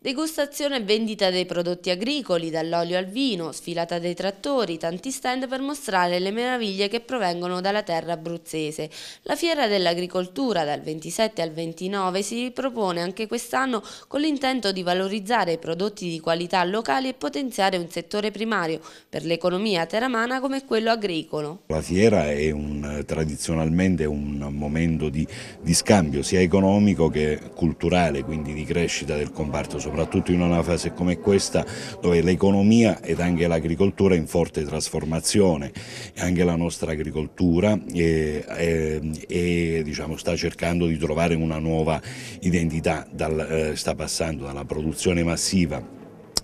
Degustazione e vendita dei prodotti agricoli, dall'olio al vino, sfilata dei trattori, tanti stand per mostrare le meraviglie che provengono dalla terra abruzzese. La Fiera dell'Agricoltura dal 27 al 29 si ripropone anche quest'anno con l'intento di valorizzare i prodotti di qualità locali e potenziare un settore primario per l'economia teramana come quello agricolo. La Fiera è un, tradizionalmente un momento di, di scambio sia economico che culturale, quindi di crescita del comparto sociale soprattutto in una fase come questa dove l'economia ed anche l'agricoltura è in forte trasformazione, anche la nostra agricoltura è, è, è, diciamo, sta cercando di trovare una nuova identità, dal, eh, sta passando dalla produzione massiva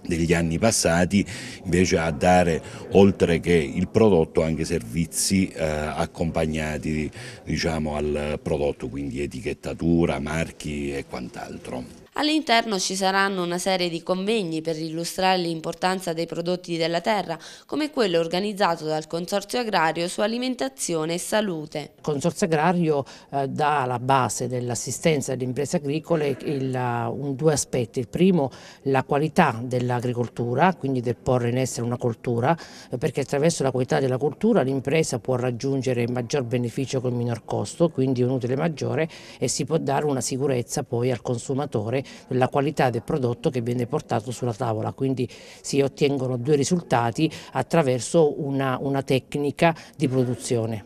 degli anni passati invece a dare oltre che il prodotto anche servizi eh, accompagnati diciamo, al prodotto quindi etichettatura, marchi e quant'altro. All'interno ci saranno una serie di convegni per illustrare l'importanza dei prodotti della terra, come quello organizzato dal Consorzio Agrario su alimentazione e salute. Il Consorzio Agrario eh, dà alla base dell'assistenza alle imprese agricole il, eh, un, due aspetti. Il primo, la qualità dell'agricoltura, quindi del porre in essere una coltura, eh, perché attraverso la qualità della coltura l'impresa può raggiungere maggior beneficio con minor costo, quindi un utile maggiore e si può dare una sicurezza poi al consumatore della qualità del prodotto che viene portato sulla tavola, quindi si ottengono due risultati attraverso una, una tecnica di produzione.